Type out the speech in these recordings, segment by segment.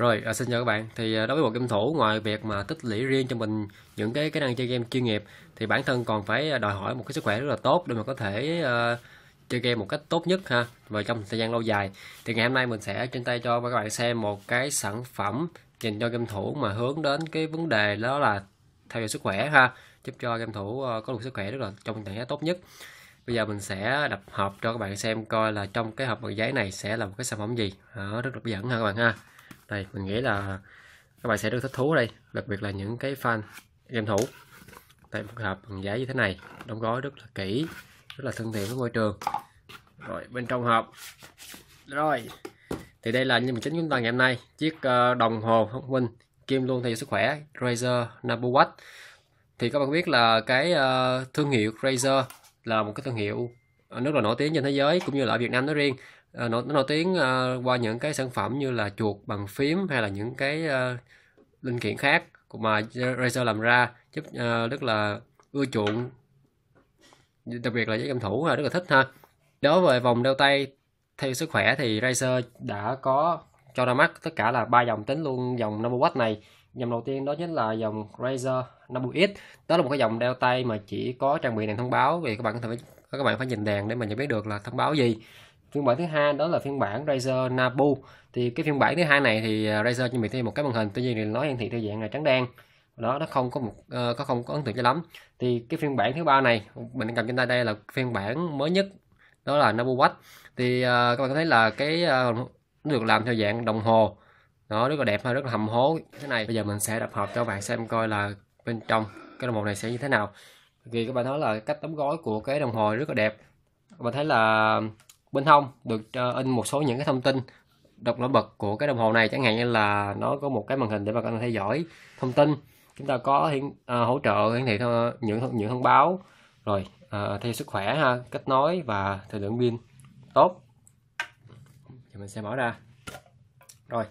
Rồi, à, xin chào các bạn. Thì à, đối với một game thủ ngoài việc mà tích lũy riêng cho mình những cái cái năng chơi game chuyên nghiệp thì bản thân còn phải à, đòi hỏi một cái sức khỏe rất là tốt để mà có thể uh, chơi game một cách tốt nhất ha và trong thời gian lâu dài. Thì ngày hôm nay mình sẽ trên tay cho các bạn xem một cái sản phẩm dành cho game thủ mà hướng đến cái vấn đề đó là theo dõi sức khỏe ha, giúp cho game thủ ờ, có được sức khỏe rất là trong trạng thái tốt nhất. Bây giờ mình sẽ đập hộp cho các bạn xem coi là trong cái hộp bằng giấy này sẽ là một cái sản phẩm gì. Đó, rất là hấp dẫn ha các bạn ha đây mình nghĩ là các bạn sẽ rất thích thú đây đặc biệt là những cái fan game thủ tại một hộp bằng giá như thế này đóng gói rất là kỹ rất là thân thiện với môi trường rồi bên trong hộp rồi thì đây là những chính chúng ta ngày hôm nay chiếc ờ, đồng hồ thông minh kim luôn theo sức khỏe Razer Nabu Watch. thì các bạn biết là cái ờ, thương hiệu Razer là một cái thương hiệu rất là nổi tiếng trên thế giới cũng như là ở Việt Nam nói riêng à, nổi, nó nổi tiếng à, qua những cái sản phẩm như là chuột bằng phím hay là những cái à, linh kiện khác mà Razer làm ra giúp à, rất là ưa chuộng đặc biệt là giới game thủ rất là thích ha đối với vòng đeo tay theo sức khỏe thì Razer đã có cho ra mắt tất cả là ba dòng tính luôn dòng 50W này dòng đầu tiên đó chính là dòng Razer 50X đó là một cái dòng đeo tay mà chỉ có trang bị đèn thông báo thì các bạn có thể các bạn phải nhìn đèn để mà nhận biết được là thông báo gì phiên bản thứ hai đó là phiên bản Razer Nabu thì cái phiên bản thứ hai này thì à, Razer chuẩn bị thêm một cái màn hình tuy nhiên thì nó hiển thị theo dạng là trắng đen đó nó không có một ờ, có không có ấn tượng cho lắm thì cái phiên bản thứ ba này mình cầm trên tay đây là phiên bản mới nhất đó là Nabu Watch thì uh, các bạn có thấy là cái uh, nó được làm theo dạng đồng hồ nó rất là đẹp và rất là hầm hố thế này bây giờ mình sẽ đập hộp cho các bạn xem coi là bên trong cái đồng hồ này sẽ như thế nào vì các bạn nói là cách đóng gói của cái đồng hồ rất là đẹp các thấy là bên hông được ờ, in một số những cái thông tin độc nổi bật của cái đồng hồ này chẳng hạn như là nó có một cái màn hình để bà con theo dõi thông tin chúng ta có hiển, uh, hỗ trợ hiển thị những những thông báo rồi uh, theo sức khỏe ha kết nối và thời lượng pin tốt thì mình sẽ mở ra rồi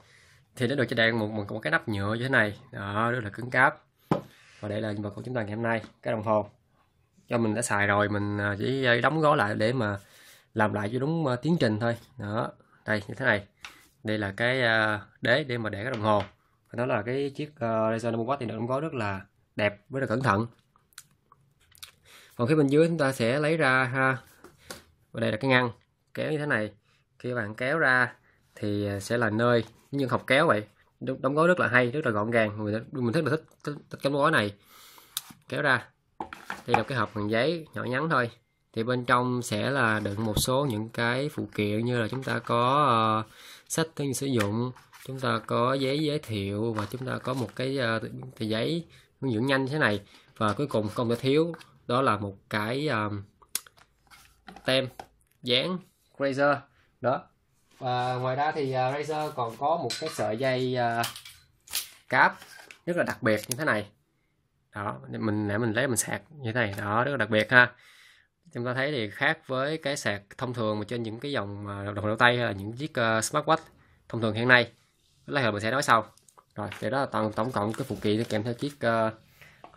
thì nó được cho đèn một, một một cái nắp nhựa như thế này đó rất là cứng cáp và đây là vật của chúng ta ngày hôm nay cái đồng hồ cho mình đã xài rồi mình chỉ đóng gói lại để mà làm lại cho đúng ờ, tiến trình thôi đó đây như thế này đây là cái ờ, đế để mà để cái đồng hồ nó là cái chiếc ờ, Razer 50W thì nó cũng có rất là đẹp với là cẩn thận còn phía bên dưới chúng ta sẽ lấy ra ha và đây là cái ngăn kéo như thế này khi bạn kéo ra thì sẽ là nơi như học kéo vậy đóng gói rất là hay rất là gọn gàng mình, mình thích mình thích, thích, thích cái gói này kéo ra đây là cái hộp bằng giấy nhỏ nhắn thôi thì bên trong sẽ là đựng một số những cái phụ kiện như là chúng ta có uh, sách thương sử dụng chúng ta có giấy giới thiệu và chúng ta có một cái uh, giấy hướng dẫn nhanh thế này và cuối cùng không thể thiếu đó là một cái uh, tem dán razor đó và ngoài ra thì uh, razor còn có một cái sợi dây uh, cáp rất là đặc biệt như thế này đó mình để mình lấy mình sạc như thế này đó rất là đặc biệt ha chúng ta thấy thì khác với cái sạc thông thường mà trên những cái dòng à, đồng hồ tay hay là những chiếc ờ, smartwatch thông thường hiện nay lấy hồi mình sẽ nói sau rồi thì đó là tổng tổng cộng cái phụ kiện kèm theo chiếc uh,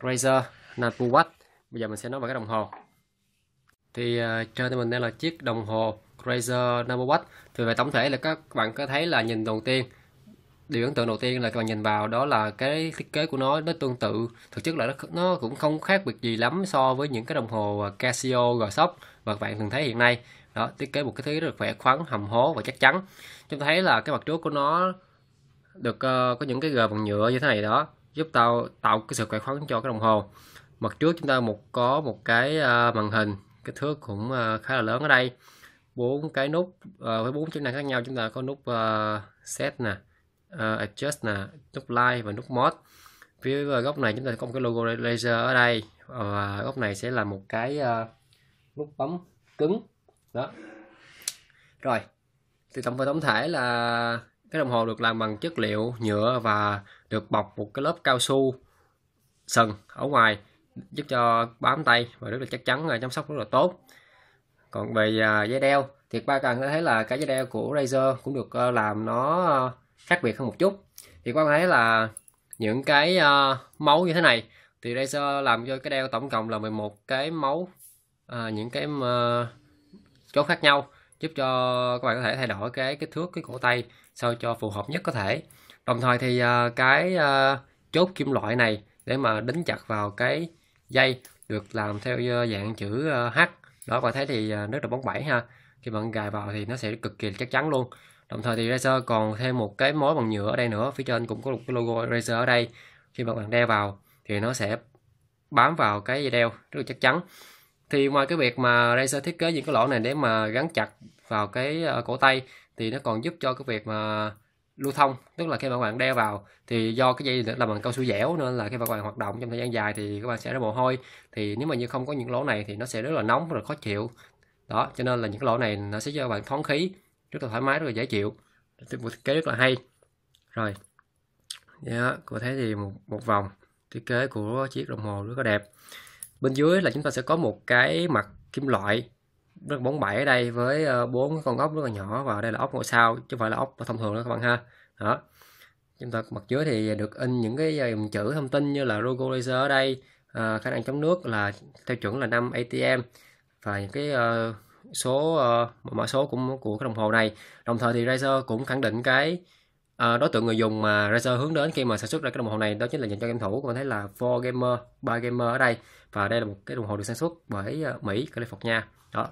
Razer Napu Watch bây giờ mình sẽ nói về cái đồng hồ thì uh, trên tay mình đây là chiếc đồng hồ Razer Napu Watch thì về tổng thể là các bạn có thấy là nhìn đầu tiên điều ấn tượng đầu tiên là các bạn nhìn vào đó là cái thiết kế của nó nó tương tự thực chất là nó, nó cũng không khác biệt gì lắm so với những cái đồng hồ à, Casio G-Shock mà các bạn thường thấy hiện nay đó thiết kế một cái thứ rất khỏe khoắn hầm hố và chắc chắn chúng ta thấy là cái mặt trước của nó được uh, có những cái gờ bằng nhựa như thế này đó giúp tao tạo cái sự khỏe khoắn cho cái đồng hồ mặt trước chúng ta một có một cái uh, màn hình kích thước cũng uh, khá là lớn ở đây bốn cái nút uh, với bốn chức năng khác nhau chúng ta có nút uh, set nè uh, adjust nè nút like và nút mode phía góc này chúng ta có một cái logo laser ở đây ờ, và góc này sẽ là một cái uh, nút bấm cứng đó rồi thì tổng và tổng thể là cái đồng hồ được làm bằng chất liệu nhựa và được bọc một cái lớp cao su sần ở ngoài giúp cho bám tay và rất là chắc chắn và chăm sóc rất là tốt còn về dây à, đeo thì ba cần thấy là cái dây đeo của Razer cũng được làm nó uh, khác biệt hơn một chút thì các bạn thấy là những cái uh, ờ, mấu như thế này thì đây sẽ làm cho cái đeo tổng cộng là 11 cái mấu à, ờ, những cái uh, ờ, chỗ khác nhau giúp cho các bạn có thể thay đổi cái kích thước cái cổ tay sao cho phù hợp nhất có thể đồng thời thì uh, cái uh, chốt kim loại này để mà đính chặt vào cái dây được làm theo dạng chữ H đó bạn thấy thì uh, nước là bóng bảy ha khi bạn gài vào thì nó sẽ cực kỳ chắc chắn luôn đồng thời thì Razer còn thêm một cái mối bằng nhựa ở đây nữa phía trên cũng có một cái logo Razer ở đây khi mà bạn đeo vào thì nó sẽ bám vào cái dây đeo rất là chắc chắn thì ngoài cái việc mà Razer thiết kế những cái lỗ này để mà gắn chặt vào cái ờ, cổ tay thì nó còn giúp cho cái việc mà lưu thông tức là khi mà các bạn đeo vào thì do cái dây là bằng cao su dẻo nên là khi mà các bạn hoạt động trong thời gian dài thì các bạn sẽ ra mồ hôi thì nếu mà như không có những lỗ này thì nó sẽ rất là nóng rất là khó chịu đó cho nên là những cái lỗ này nó sẽ cho các bạn thoáng khí rất là thoải mái rất là dễ chịu một thiết kế rất là hay rồi yeah, dạ, cụ thấy thì một, một vòng thiết kế của chiếc đồng hồ rất là đẹp bên dưới là chúng ta sẽ có một cái mặt kim loại rất bóng bẩy ở đây với ờ, bốn con ốc rất là nhỏ và đây là ốc ngôi sao chứ không phải là ốc thông thường đó các bạn ha đó chúng ta mặt dưới thì được in những cái ờ, dòng chữ thông tin như là logo laser ở đây à, khả năng chống nước là theo chuẩn là 5 ATM và những cái uh, số uh, mã số cũng của cái đồng hồ này đồng thời thì Razer cũng khẳng định cái uh, đối tượng người dùng mà Razer hướng đến khi mà sản xuất ra cái đồng hồ này đó chính là dành cho game thủ có thấy là 4 gamer 3 gamer ở đây và đây là một cái đồng hồ được sản xuất bởi uh, Mỹ California đó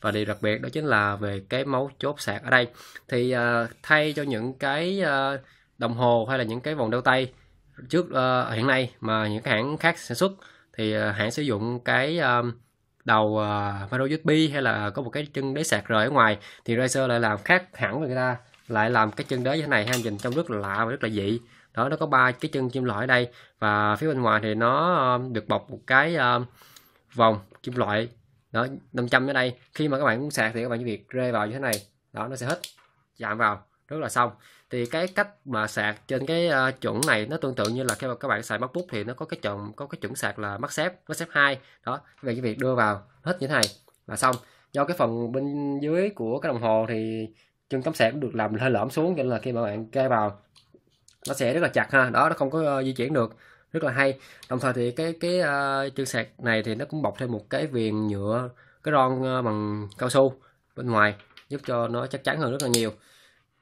và điều đặc biệt đó chính là về cái mấu chốt sạc ở đây thì uh, thay cho những cái uh, đồng hồ hay là những cái vòng đeo tay trước uh, hiện nay mà những cái hãng khác sản xuất thì uh, hãng sử dụng cái uh, đầu uh, ờ, micro USB hay là có một cái chân đế sạc rời ở ngoài thì Razer lại làm khác hẳn với người ta lại làm cái chân đế như thế này ha nhìn trông rất là lạ và rất là dị đó nó có ba cái chân kim loại ở đây và phía bên ngoài thì nó uh, được bọc một cái uh, vòng kim loại đó 500 ở đây khi mà các bạn muốn sạc thì các bạn chỉ việc rê vào như thế này đó nó sẽ hết chạm vào rất là xong thì cái cách mà sạc trên cái uh, chuẩn này nó tương tự như là khi mà các bạn xài MacBook thì nó có cái chuẩn có cái chuẩn sạc là MagSafe MagSafe 2 đó về cái việc đưa vào hết như thế này là xong do cái phần bên dưới của cái đồng hồ thì chân cắm sạc được làm hơi lõm xuống cho nên là khi mà bạn kê vào nó sẽ rất là chặt ha đó nó không có uh, di chuyển được rất là hay đồng thời thì cái cái uh, chân sạc này thì nó cũng bọc thêm một cái viền nhựa cái ron uh, bằng cao su bên ngoài giúp cho nó chắc chắn hơn rất là nhiều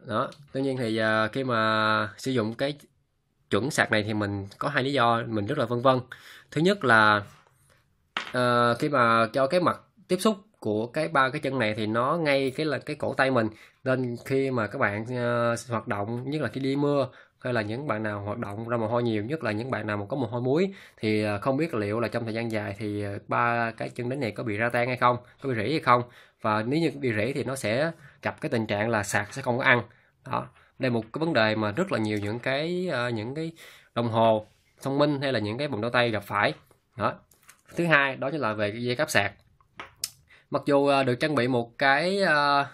đó tuy nhiên thì uh, khi mà sử dụng cái chuẩn sạc này thì mình có hai lý do mình rất là vân vân thứ nhất là uh, khi mà cho cái mặt tiếp xúc của cái ba cái chân này thì nó ngay cái là cái cổ tay mình nên khi mà các bạn uh, hoạt động nhất là khi đi mưa hay là những bạn nào hoạt động ra mồ hôi nhiều nhất là những bạn nào mà có mồ hôi muối thì không biết liệu là trong thời gian dài thì ba cái chân đến này có bị ra tan hay không có bị rỉ hay không và nếu như bị rễ thì nó sẽ gặp cái tình trạng là sạc sẽ không có ăn đó đây một cái vấn đề mà rất là nhiều những cái uh, những cái đồng hồ thông minh hay là những cái vòng đeo tay gặp phải đó thứ hai đó chính là về cái dây cáp sạc mặc dù uh, được trang bị một cái uh,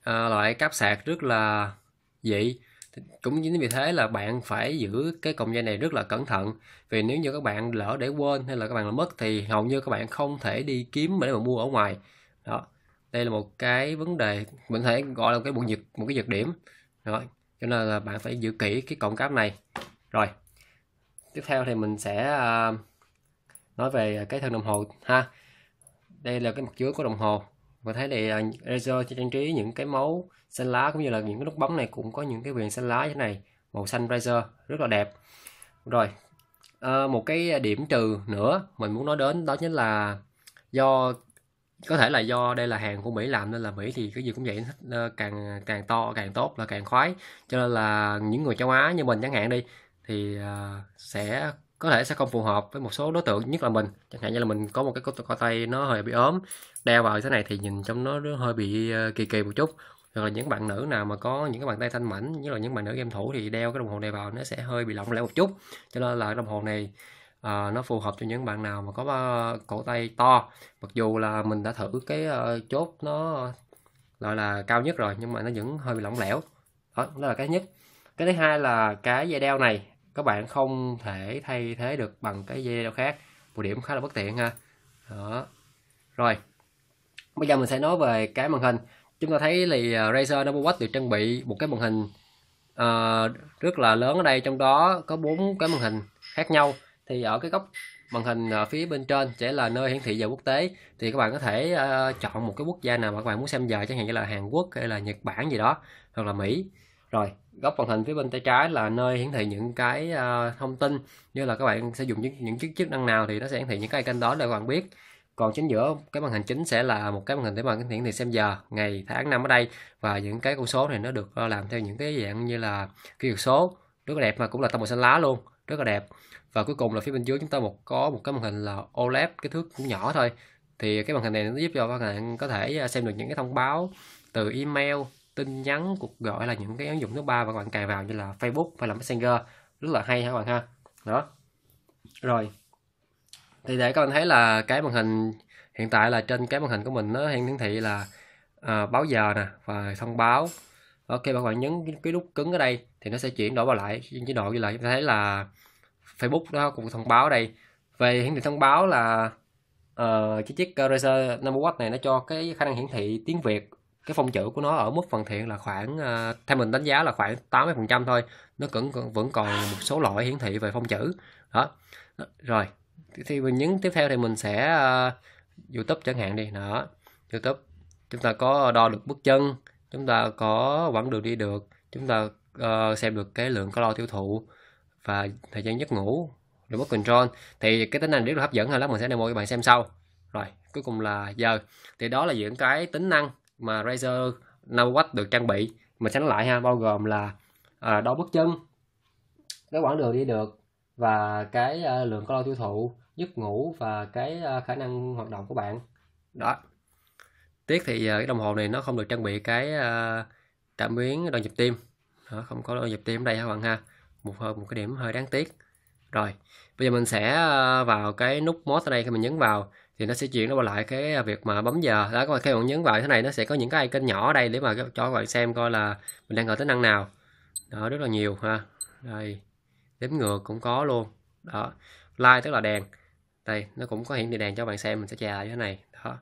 uh, loại cáp sạc rất là dị cũng chính vì thế là bạn phải giữ cái còng dây này rất là cẩn thận vì nếu như các bạn lỡ để quên hay là các bạn là mất thì hầu như các bạn không thể đi kiếm để mà mua ở ngoài đó đây là một cái vấn đề mình thể gọi là cái bộ nhược một cái nhược điểm rồi cho nên là bạn phải giữ kỹ cái cổng cáp này rồi tiếp theo thì mình sẽ à, nói về cái thân đồng hồ ha đây là cái mặt dưới của đồng hồ mình thấy thì à, laser trang trí những cái mấu xanh lá cũng như là những cái nút bấm này cũng có những cái viền xanh lá như thế này màu xanh laser rất là đẹp rồi à, một cái điểm trừ nữa mình muốn nói đến đó chính là do có thể là do đây là hàng của Mỹ làm nên là Mỹ thì cái gì cũng vậy ờ, càng càng to càng tốt là càng khoái cho nên là những người châu Á như mình chẳng hạn đi thì ờ, sẽ có thể sẽ không phù hợp với một số đối tượng nhất là mình chẳng hạn như là mình có một cái cổ tay nó hơi bị ốm đeo vào thế này thì nhìn trong nó, hơi bị ờ, kỳ kỳ một chút hoặc là những bạn nữ nào mà có những cái bàn tay thanh mảnh như là những bạn nữ game thủ thì đeo cái đồng hồ này vào nó sẽ hơi bị lỏng lẻo một chút cho nên là cái đồng hồ này à, nó phù hợp cho những bạn nào mà có uh, cổ tay to mặc dù là mình đã thử cái uh, chốt nó gọi là cao nhất rồi nhưng mà nó vẫn hơi bị lỏng lẻo đó, đó là cái nhất cái thứ hai là cái dây đeo này các bạn không thể thay thế được bằng cái dây đeo khác một điểm khá là bất tiện ha đó rồi bây giờ mình sẽ nói về cái màn hình chúng ta thấy thì Razer Noble Watch được trang bị một cái màn hình uh, rất là lớn ở đây trong đó có bốn cái màn hình khác nhau thì ở cái góc màn hình ờ, phía bên trên sẽ là nơi hiển thị giờ quốc tế thì các bạn có thể uh, chọn một cái quốc gia nào mà các bạn muốn xem giờ chẳng hạn như là Hàn Quốc hay là Nhật Bản gì đó hoặc là Mỹ rồi góc màn hình phía bên tay trái là nơi hiển thị những cái uh, thông tin như là các bạn sử dụng những, những chức chức năng nào thì nó sẽ hiển thị những cái kênh đó để các bạn biết còn chính giữa cái màn hình chính sẽ là một cái màn hình để bạn hiển thị xem giờ ngày tháng năm ở đây và những cái con số này nó được làm theo những cái dạng như là kỹ thuật số rất là đẹp mà cũng là tông màu xanh lá luôn rất là đẹp và cuối cùng là phía bên dưới chúng ta một có một cái màn hình là OLED kích thước cũng nhỏ thôi thì cái màn hình này nó giúp cho các bạn có thể à, xem được những cái thông báo từ email tin nhắn cuộc gọi là những cái ứng dụng thứ ba và các bạn cài vào như là Facebook hay là Messenger rất là hay ha các bạn ha đó rồi thì để các bạn thấy là cái màn hình hiện tại là trên cái màn hình của mình nó hiện hiển thị là à, báo giờ nè và thông báo ok các bạn nhấn cái, cái nút cứng ở đây thì nó sẽ chuyển đổi vào lại chế độ như là chúng ta thấy là Facebook nó cũng thông báo đây về hiển thị thông báo là uh, chiếc Razer Number Watch này nó cho cái khả năng hiển thị tiếng Việt cái phông chữ của nó ở mức phần thiện là khoảng uh, theo mình đánh giá là khoảng 80% thôi nó vẫn vẫn còn một số loại hiển thị về phông chữ đó rồi thì mình nhấn tiếp theo thì mình sẽ uh, YouTube chẳng hạn đi đó YouTube chúng ta có đo được bước chân chúng ta có quãng đường đi được chúng ta uh, xem được cái lượng calo tiêu thụ và thời gian giấc ngủ remote control thì cái tính năng rất là hấp dẫn hơn lắm mình sẽ demo cho bạn xem sau rồi cuối cùng là giờ thì đó là những cái tính năng mà Razer Nowatch được trang bị mình sánh lại ha bao gồm là à, đo bước chân cái quãng đường đi được và cái à, lượng calo tiêu thụ giấc ngủ và cái à, khả năng hoạt động của bạn đó tiếc thì à, cái đồng hồ này nó không được trang bị cái à, cảm biến đo nhịp tim đó, không có đo nhịp tim ở đây các bạn ha một hơi một cái điểm hơi đáng tiếc rồi bây giờ mình sẽ ờ, vào cái nút mod ở đây khi mình nhấn vào thì nó sẽ chuyển nó lại cái ờ, việc mà bấm giờ đó các bạn khi bạn nhấn vào thế này nó sẽ có những cái icon nhỏ ở đây để mà cho các bạn xem coi là mình đang ở tính năng nào đó rất là nhiều ha đây đếm ngược cũng có luôn đó like tức là đèn đây nó cũng có hiển thị đèn cho bạn xem mình sẽ chà lại thế này đó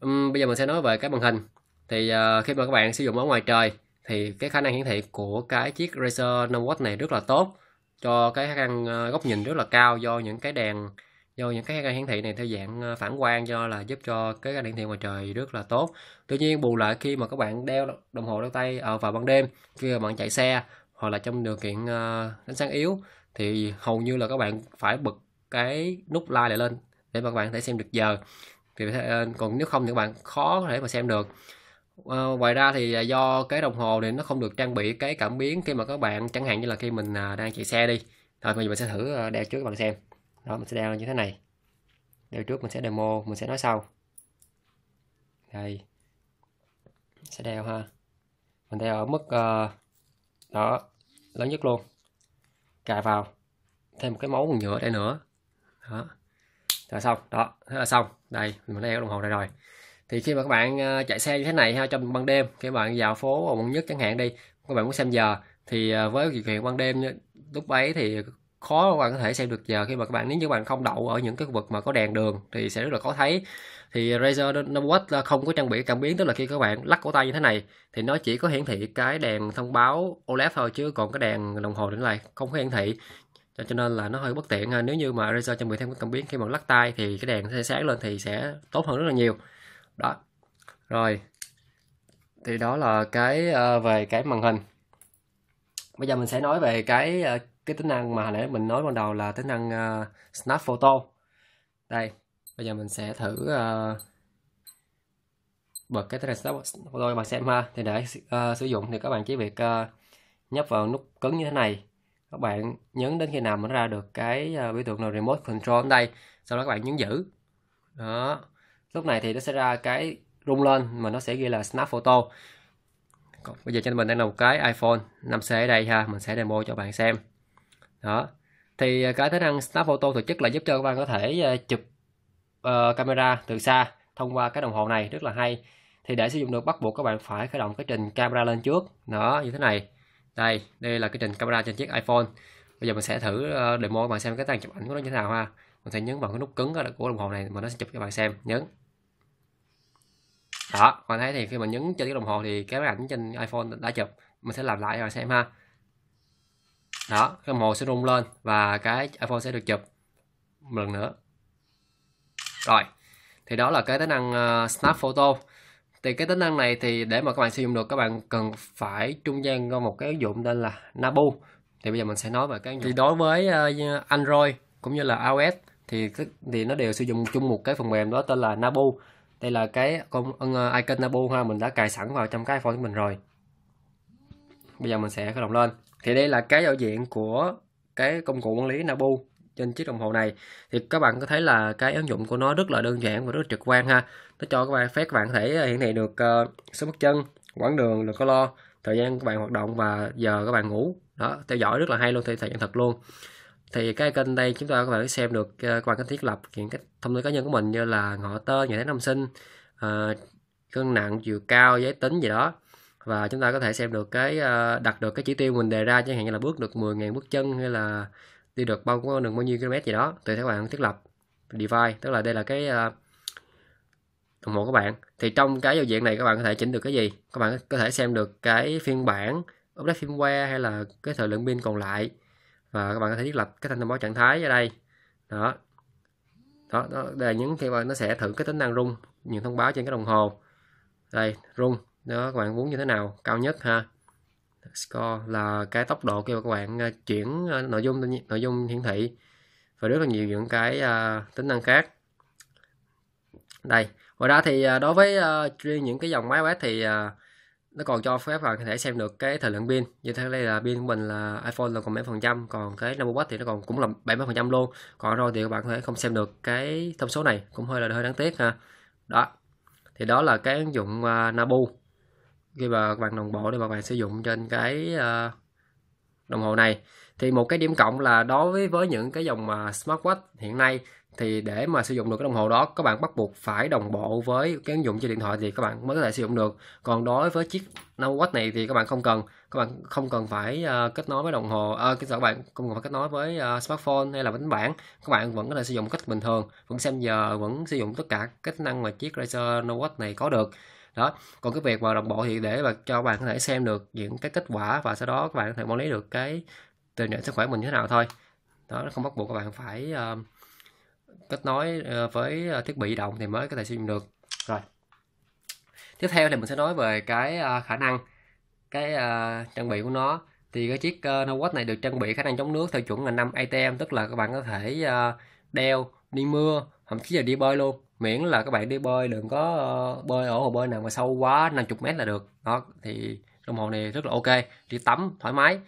um, bây giờ mình sẽ nói về cái màn hình thì uh, khi mà các bạn sử dụng ở ngoài trời thì cái khả năng hiển thị của cái chiếc Razer 5W này rất là tốt cho cái khăn ờ, góc nhìn rất là cao do những cái đèn do những cái hiển thị này theo dạng ờ, phản quang do là giúp cho cái đèn thị ngoài trời rất là tốt tuy nhiên bù lại khi mà các bạn đeo đồng hồ đeo tay ờ, vào ban đêm khi mà bạn chạy xe hoặc là trong điều kiện ánh sáng yếu thì hầu như là các bạn phải bật cái nút like lại lên để mà các bạn có thể xem được giờ thì còn nếu không thì các bạn khó có thể mà xem được À, ngoài ra thì à, do cái đồng hồ này nó không được trang bị cái cảm biến khi mà các bạn chẳng hạn như là khi mình à, đang chạy xe đi rồi bây giờ mình sẽ thử ờ, đeo trước các bạn xem đó mình sẽ đeo như thế này đeo trước mình sẽ demo mình sẽ nói sau đây sẽ đeo ha mình đeo ở mức ờ, đó lớn nhất luôn cài vào thêm một cái mấu nhựa đây nữa đó rồi xong đó thế là xong đây mình đeo đồng hồ này rồi thì khi mà các bạn ờ, chạy xe như thế này ha trong ban đêm khi bạn vào phố quận nhất chẳng hạn đi các bạn muốn xem giờ thì ờ, với điều kiện ban đêm lúc ấy thì khó các bạn có thể xem được giờ khi mà các bạn nếu như các bạn không đậu ở những cái khu vực mà có đèn đường thì sẽ rất là khó thấy thì Razer Novawatt ờ, không có trang bị cảm biến tức là khi các bạn lắc cổ tay như thế này thì nó chỉ có hiển thị cái đèn thông báo OLED thôi chứ còn cái đèn đồng hồ đến này không có hiển thị cho nên là nó hơi bất tiện nếu như mà Razer trang bị thêm cái cảm biến khi mà lắc tay thì cái đèn sẽ sáng lên thì sẽ tốt hơn rất là nhiều đó rồi thì đó là cái uh, về cái màn hình bây giờ mình sẽ nói về cái uh, cái tính năng mà hồi nãy mình nói ban đầu là tính năng uh, snap photo đây bây giờ mình sẽ thử uh, bật cái tính năng snap photo bạn xem ha thì để uh, sử dụng thì các bạn chỉ việc uh, nhấp vào nút cứng như thế này các bạn nhấn đến khi nào mà ra được cái uh, biểu tượng là remote control ở đây sau đó các bạn nhấn giữ đó lúc này thì nó sẽ ra cái rung lên mà nó sẽ ghi là snap photo còn bây giờ trên mình đang là một cái iPhone 5C ở đây ha mình sẽ demo cho bạn xem đó thì à, cái tính năng snap photo thực chất là giúp cho các bạn có thể à, chụp uh, camera từ xa thông qua cái đồng hồ này rất là hay thì để sử dụng được bắt buộc các bạn phải khởi động cái trình camera lên trước nó như thế này đây đây là cái trình camera trên chiếc iPhone bây giờ mình sẽ thử ờ, demo các bạn xem cái tăng chụp ảnh của nó như thế nào ha mình sẽ nhấn vào cái nút cứng của đồng hồ này mà nó sẽ chụp cho bạn xem nhấn đó bạn thấy thì khi mà nhấn trên cái đồng hồ thì cái máy ảnh trên iPhone đã chụp mình sẽ làm lại cho bạn xem ha đó cái đồng hồ sẽ rung lên và cái iPhone sẽ được chụp một lần nữa rồi thì đó là cái tính năng uh, snap photo thì cái tính năng này thì để mà các bạn sử dụng được các bạn cần phải trung gian có một cái ứng dụng tên là Nabu thì bây giờ mình sẽ nói về cái thì đối với uh, Android cũng như là iOS thì thì nó đều sử dụng chung một cái phần mềm đó tên là Nabu đây là cái con ờ, icon Nabu ha mình đã cài sẵn vào trong cái iPhone của mình rồi bây giờ mình sẽ khởi động lên thì đây là cái giao diện của cái công cụ quản lý Nabu trên chiếc đồng hồ này thì các bạn có thấy là cái ứng dụng của nó rất là đơn giản và rất là trực quan ha nó cho các bạn phép các bạn có thể ờ, hiển thị được ờ, số bước chân quãng đường lượng calo thời gian các bạn hoạt động và giờ các bạn ngủ đó theo dõi rất là hay luôn theo thời gian thật luôn thì cái kênh đây chúng ta có thể xem được ờ, qua cách thiết lập những cái thông tin cá nhân của mình như là ngọ tên ngày tháng năm sinh uh, cân nặng chiều cao giới tính gì đó và chúng ta có thể xem được cái uh, đặt được cái chỉ tiêu mình đề ra chẳng hạn như là bước được 10.000 bước chân hay là đi được bao có đường bao nhiêu km gì đó tùy theo bạn thiết lập device tức là đây là cái uh, đồng hồ của bạn thì trong cái giao diện này các bạn có thể chỉnh được cái gì các bạn có thể xem được cái phiên bản update firmware hay là cái thời lượng pin còn lại và ờ, các bạn có thể thiết lập cái thanh thông báo trạng thái ở đây đó đó, đó là những khi bạn nó sẽ thử cái tính năng rung những thông báo trên cái đồng hồ đây rung đó các bạn muốn như thế nào cao nhất ha score là cái tốc độ kêu các bạn ờ, chuyển ờ, nội dung nội dung hiển thị và rất là nhiều những cái uh, tính năng khác đây ngoài ra thì đối với uh, riêng những cái dòng máy web thì uh, nó còn cho phép bạn có thể xem được cái thời lượng pin như thế đây là pin của mình là iPhone là còn mấy phần trăm còn cái nanowatt thì nó còn cũng là 70 phần trăm luôn còn rồi thì các bạn có thể không xem được cái thông số này cũng hơi là hơi đáng tiếc ha đó thì đó là cái ứng dụng uh, Nabu khi mà các bạn đồng bộ để mà bạn sử dụng trên cái uh, đồng hồ này thì một cái điểm cộng là đối với với những cái dòng mà smartwatch hiện nay thì để mà sử dụng được cái đồng hồ đó các bạn bắt buộc phải đồng bộ với cái ứng dụng trên điện thoại thì các bạn mới có thể sử dụng được còn đối với chiếc watch này thì các bạn không cần các bạn không cần phải uh, kết nối với đồng hồ à, cái các bạn không cần phải kết nối với uh, smartphone hay là tính bảng các bạn vẫn có thể sử dụng cách bình thường vẫn xem giờ vẫn sử dụng tất cả các năng mà chiếc Razer watch này có được đó còn cái việc mà đồng bộ thì để mà cho bạn có thể xem được những cái kết quả và sau đó các bạn có thể quản lý được cái tình trạng sức khỏe mình như thế nào thôi đó nó không bắt buộc các bạn phải uh, kết nối ờ, với ờ, thiết bị động thì mới có thể sử dụng được rồi tiếp theo thì mình sẽ nói về cái ờ, khả năng cái trang bị của nó thì cái chiếc Nowatch này được trang bị khả năng chống nước theo chuẩn là 5 ATM tức là các bạn có thể đeo đi mưa thậm chí là đi bơi luôn miễn là các bạn đi bơi đừng có bơi ở hồ bơi nào mà sâu quá 50 mét là được đó thì đồng hồ này rất là ok đi tắm thoải mái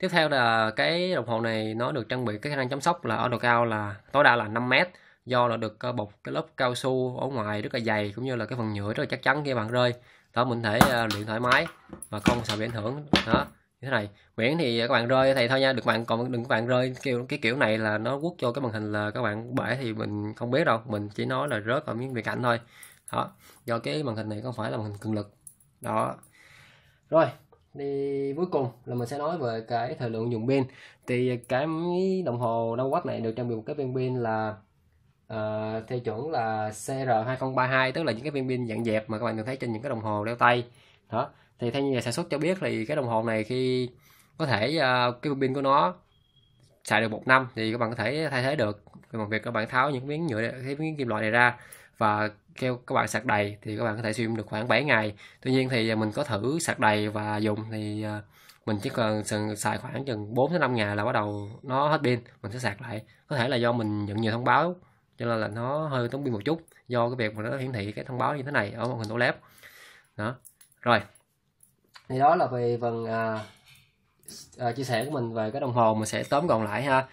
tiếp theo là cái đồng hồ này nó được trang bị cái khả năng chăm sóc là ở độ cao là tối đa là 5 mét do là được ờ, bọc cái lớp cao su ở ngoài rất là dày cũng như là cái phần nhựa rất là chắc chắn khi bạn rơi đó mình thể ờ, luyện thoải mái mà không sợ bị ảnh hưởng đó như thế này Nguyễn thì các bạn rơi thì thôi nha được bạn còn đừng các bạn rơi kiểu cái kiểu này là nó quất cho cái màn hình là các bạn bể thì mình không biết đâu mình chỉ nói là rớt ở miếng bề cạnh thôi đó do cái màn hình này không phải là màn hình cường lực đó rồi đi cuối cùng là mình sẽ nói về cái thời lượng dùng pin thì cái đồng hồ 5W này được trang bị một cái viên pin là uh, theo chuẩn là CR2032 tức là những cái viên pin dạng dẹp mà các bạn thường thấy trên những cái đồng hồ đeo tay đó thì theo nhà sản xuất cho biết thì cái đồng hồ này khi có thể uh, cái pin của nó xài được một năm thì các bạn có thể thay thế được bằng việc các bạn tháo những miếng nhựa cái miếng kim loại này ra và kêu các bạn sạc đầy thì các bạn có thể sử dụng được khoảng 7 ngày tuy nhiên thì à, mình có thử sạc đầy và dùng thì à, mình chỉ cần xài khoảng chừng 4 đến 5 ngày là bắt đầu nó hết pin mình sẽ sạc lại có thể là do mình nhận nhiều thông báo cho nên là nó hơi tốn pin một chút do cái việc mà nó hiển thị cái thông báo như thế này ở màn hình OLED đó rồi thì đó là về phần à, à, chia sẻ của mình về cái đồng hồ mình sẽ tóm gọn lại ha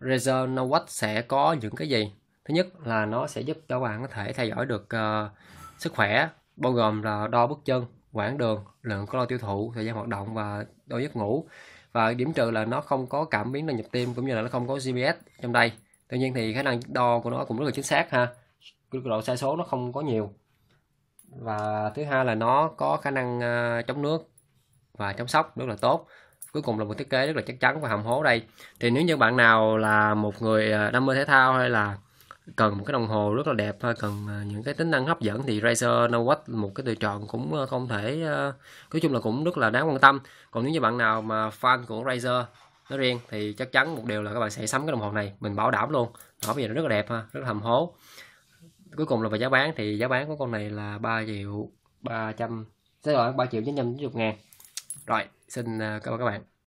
Razer Note sẽ có những cái gì thứ nhất là nó sẽ giúp cho bạn có thể theo dõi được uh, sức khỏe bao gồm là đo bước chân quãng đường lượng calo tiêu thụ thời gian hoạt động và đo giấc ngủ và điểm trừ là nó không có cảm biến đo nhịp tim cũng như là nó không có GPS trong đây tuy nhiên thì khả năng đo của nó cũng rất là chính xác ha độ sai số nó không có nhiều và thứ hai là nó có khả năng ờ, chống nước và chống sốc rất là tốt cuối cùng là một thiết kế rất là chắc chắn và hầm hố đây thì nếu như bạn nào là một người ờ, đam mê thể thao hay là cần một cái đồng hồ rất là đẹp cần à, những cái tính năng hấp dẫn thì Razer Nowatch một cái tùy chọn cũng à, không thể à, nói chung là cũng rất là đáng quan tâm còn nếu như bạn nào mà fan của Razer nói riêng thì chắc chắn một điều là các bạn sẽ sắm cái đồng hồ này mình bảo đảm luôn nó bây giờ nó rất là đẹp ha rất là hầm hố cuối cùng là về giá bán thì giá bán của con này là 3 triệu 300 sẽ rồi 3 triệu 990 ngàn rồi xin cảm ơn các bạn